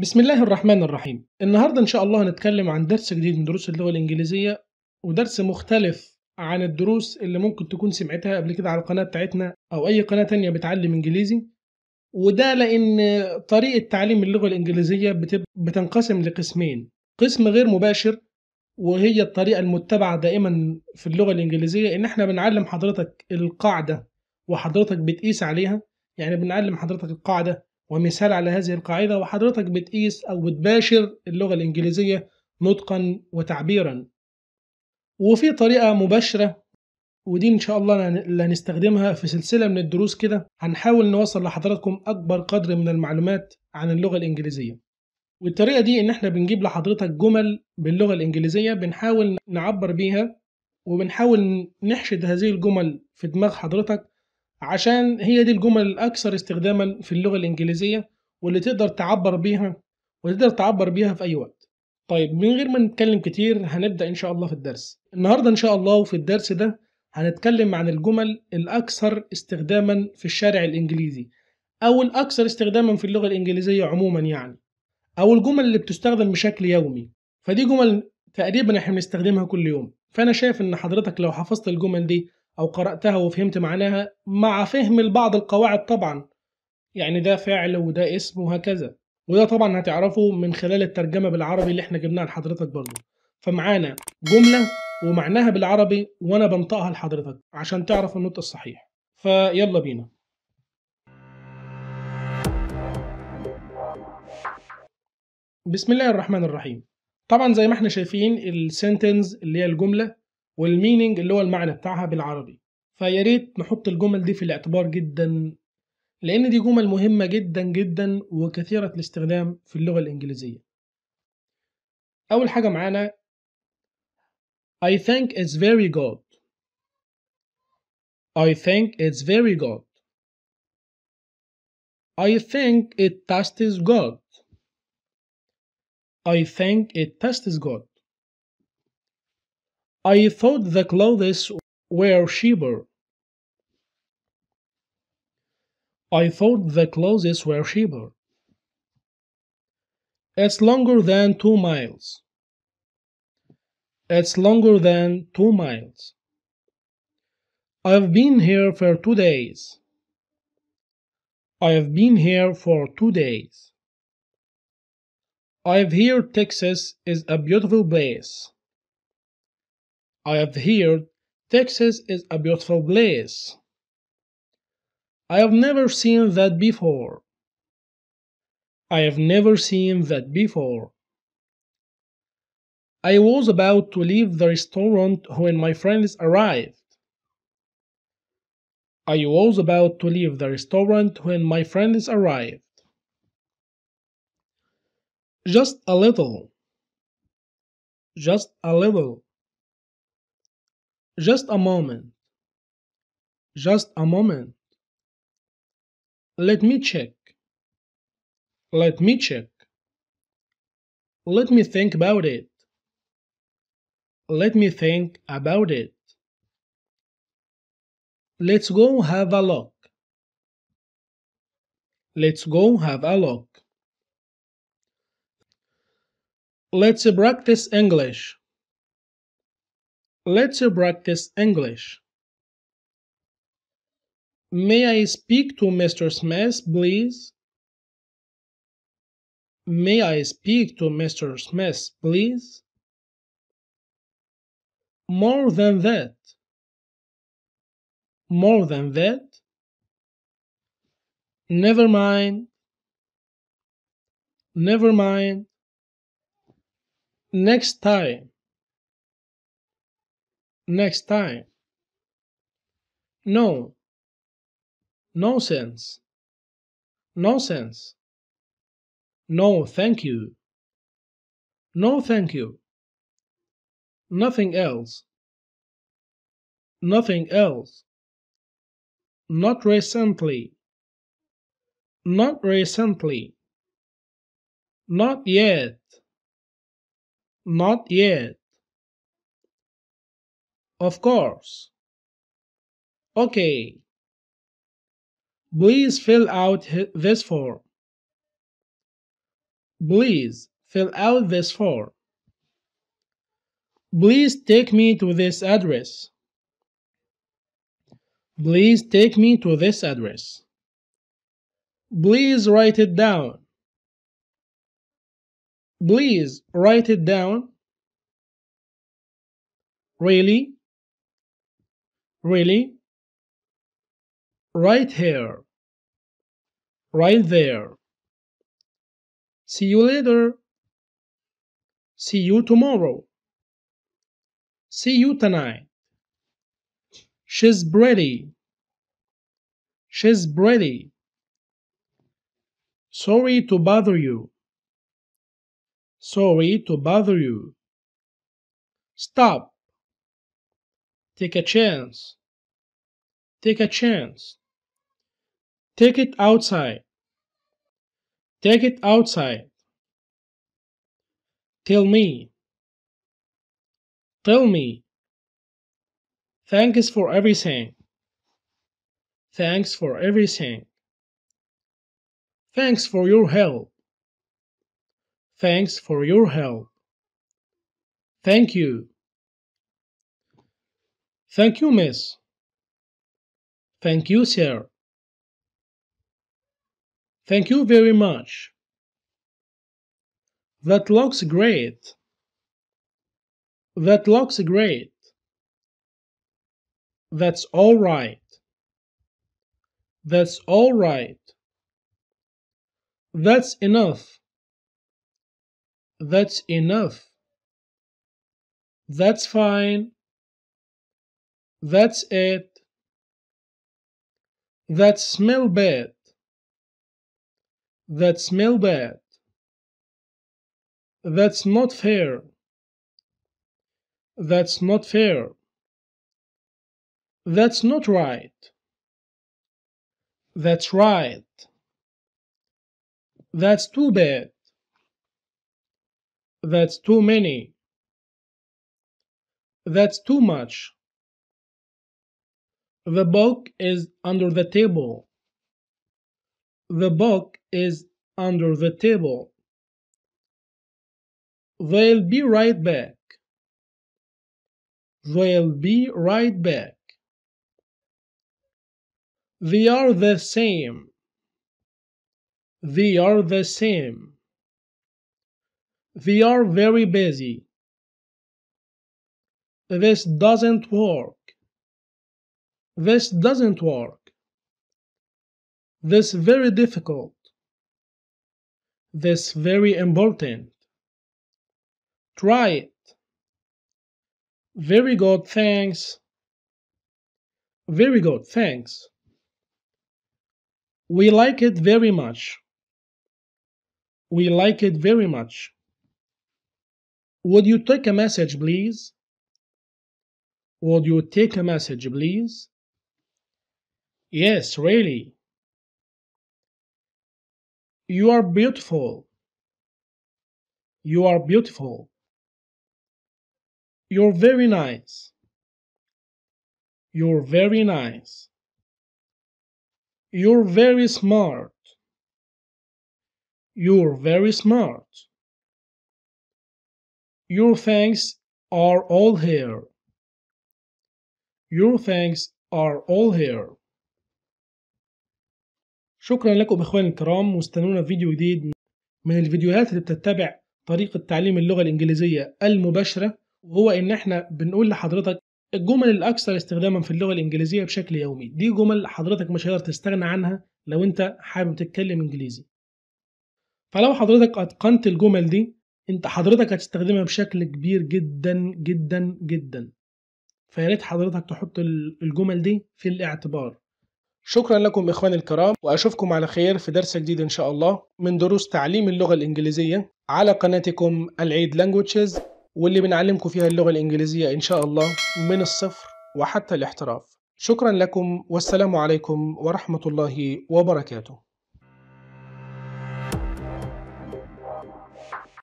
بسم الله الرحمن الرحيم النهاردة إن شاء الله هنتكلم عن درس جديد من دروس اللغة الإنجليزية ودرس مختلف عن الدروس اللي ممكن تكون سمعتها قبل كده على القناة بتاعتنا أو أي قناة تانية بتعلم إنجليزي وده لأن طريقة تعليم اللغة الإنجليزية بتنقسم لقسمين قسم غير مباشر وهي الطريقة المتبعة دائما في اللغة الإنجليزية إن إحنا بنعلم حضرتك القاعدة وحضرتك بتقيس عليها يعني بنعلم حضرتك القاعدة ومثال على هذه القاعدة وحضرتك بتقيس أو بتباشر اللغة الإنجليزية نطقا وتعبيرا وفي طريقة مباشرة ودي إن شاء الله اللي هنستخدمها في سلسلة من الدروس كده هنحاول نوصل لحضراتكم أكبر قدر من المعلومات عن اللغة الإنجليزية والطريقة دي إن إحنا بنجيب لحضرتك جمل باللغة الإنجليزية بنحاول نعبر بيها وبنحاول نحشد هذه الجمل في دماغ حضرتك عشان هي دي الجمل الأكثر استخداما في اللغة الإنجليزية واللي تقدر تعبر بيها وتقدر تعبر بيها في أي وقت. طيب من غير ما نتكلم كتير هنبدأ إن شاء الله في الدرس. النهاردة إن شاء الله وفي الدرس ده هنتكلم عن الجمل الأكثر استخداما في الشارع الإنجليزي أو الأكثر استخداما في اللغة الإنجليزية عموما يعني أو الجمل اللي بتستخدم بشكل يومي فدي جمل تقريبا احنا بنستخدمها كل يوم فأنا شايف إن حضرتك لو حفظت الجمل دي أو قرأتها وفهمت معناها مع فهم لبعض القواعد طبعا يعني ده فعل وده اسم وهكذا وده طبعا هتعرفه من خلال الترجمة بالعربي اللي احنا جبناها لحضرتك برضه فمعانا جملة ومعناها بالعربي وأنا بنطقها لحضرتك عشان تعرف النطق الصحيح فيلا بينا بسم الله الرحمن الرحيم طبعا زي ما احنا شايفين السنتنز اللي هي الجملة والميننج اللي هو المعنى بتاعها بالعربي فيا ريت نحط الجمل دي في الاعتبار جدا لأن دي جمل مهمة جدا جدا وكثيرة الاستخدام في اللغة الإنجليزية أول حاجة معانا I think it's very good I think it's very good I think it tastes good I think it tastes good I thought the clothes were cheaper. I thought the clothes were cheaper. It's longer than two miles. It's longer than two miles. I've been here for two days. I've been here for two days. I've heard Texas is a beautiful place. I have heard Texas is a beautiful place. I have never seen that before. I have never seen that before. I was about to leave the restaurant when my friends arrived. I was about to leave the restaurant when my friends arrived. Just a little. Just a little. Just a moment. Just a moment. Let me check. Let me check. Let me think about it. Let me think about it. Let's go have a look. Let's go have a look. Let's practice English. Let's practice English. May I speak to Mr. Smith, please? May I speak to Mr. Smith, please? More than that. More than that. Never mind. Never mind. Next time next time. No. Nonsense. Nonsense. No, thank you. No, thank you. Nothing else. Nothing else. Not recently. Not recently. Not yet. Not yet. Of course. Okay. Please fill out this form. Please fill out this form. Please take me to this address. Please take me to this address. Please write it down. Please write it down. Really? Really? Right here. Right there. See you later. See you tomorrow. See you tonight. She's ready. She's ready. Sorry to bother you. Sorry to bother you. Stop. Take a chance. Take a chance. Take it outside. Take it outside. Tell me. Tell me. Thanks for everything. Thanks for everything. Thanks for your help. Thanks for your help. Thank you. Thank you, miss. Thank you, sir. Thank you very much. That looks great. That looks great. That's all right. That's all right. That's enough. That's enough. That's fine. That's it. That smell bad. That smell bad. That's not fair. That's not fair. That's not right. That's right. That's too bad. That's too many. That's too much. The book is under the table. The book is under the table. They'll be right back. They'll be right back. They are the same. They are the same. They are very busy. This doesn't work. This doesn't work. This very difficult. This very important. Try it. Very good, thanks. Very good, thanks. We like it very much. We like it very much. Would you take a message, please? Would you take a message, please? Yes, really. You are beautiful. You are beautiful. You're very nice. You're very nice. You're very smart. You're very smart. Your thanks are all here. Your thanks are all here. شكرا لكم اخواني الكرام واستنونا في فيديو جديد من الفيديوهات اللي بتتبع طريقة تعليم اللغة الإنجليزية المباشرة وهو إن إحنا بنقول لحضرتك الجمل الأكثر استخداما في اللغة الإنجليزية بشكل يومي دي جمل حضرتك مش هتقدر تستغنى عنها لو أنت حابب تتكلم إنجليزي فلو حضرتك أتقنت الجمل دي أنت حضرتك هتستخدمها بشكل كبير جدا جدا جدا فياريت حضرتك تحط الجمل دي في الاعتبار شكرا لكم إخواني الكرام وأشوفكم على خير في درس جديد إن شاء الله من دروس تعليم اللغة الإنجليزية على قناتكم العيد لانجوجز واللي بنعلمكم فيها اللغة الإنجليزية إن شاء الله من الصفر وحتى الاحتراف شكرا لكم والسلام عليكم ورحمة الله وبركاته